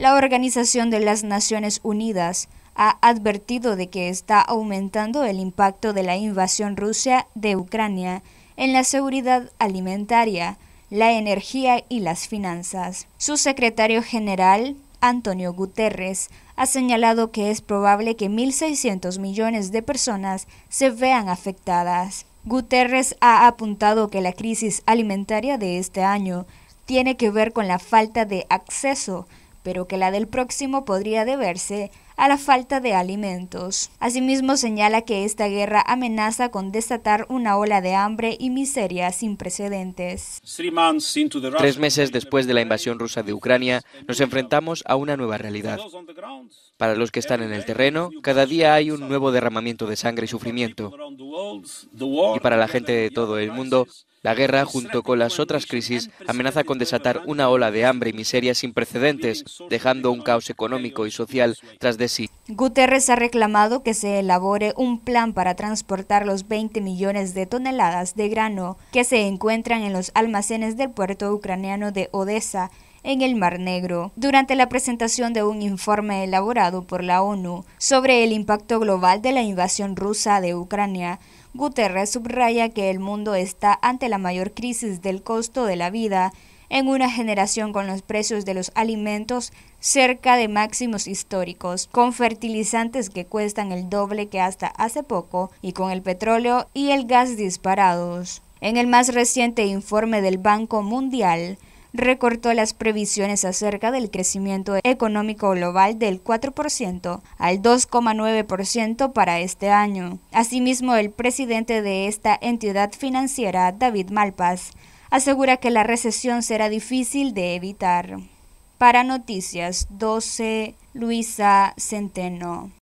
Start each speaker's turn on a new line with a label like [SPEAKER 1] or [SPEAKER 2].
[SPEAKER 1] La Organización de las Naciones Unidas ha advertido de que está aumentando el impacto de la invasión rusa de Ucrania en la seguridad alimentaria, la energía y las finanzas. Su secretario general, Antonio Guterres, ha señalado que es probable que 1.600 millones de personas se vean afectadas. Guterres ha apuntado que la crisis alimentaria de este año tiene que ver con la falta de acceso pero que la del próximo podría deberse a la falta de alimentos. Asimismo señala que esta guerra amenaza con desatar una ola de hambre y miseria sin precedentes.
[SPEAKER 2] Tres meses después de la invasión rusa de Ucrania, nos enfrentamos a una nueva realidad. Para los que están en el terreno, cada día hay un nuevo derramamiento de sangre y sufrimiento. Y para la gente de todo el mundo, la guerra, junto con las otras crisis, amenaza con desatar una ola de hambre y miseria sin precedentes, dejando un caos económico y social tras de sí.
[SPEAKER 1] Guterres ha reclamado que se elabore un plan para transportar los 20 millones de toneladas de grano que se encuentran en los almacenes del puerto ucraniano de Odessa en el Mar Negro durante la presentación de un informe elaborado por la ONU sobre el impacto global de la invasión rusa de Ucrania. Guterres subraya que el mundo está ante la mayor crisis del costo de la vida en una generación con los precios de los alimentos cerca de máximos históricos, con fertilizantes que cuestan el doble que hasta hace poco y con el petróleo y el gas disparados. En el más reciente informe del Banco Mundial, recortó las previsiones acerca del crecimiento económico global del 4% al 2,9% para este año. Asimismo, el presidente de esta entidad financiera, David Malpas, asegura que la recesión será difícil de evitar. Para Noticias 12, Luisa Centeno.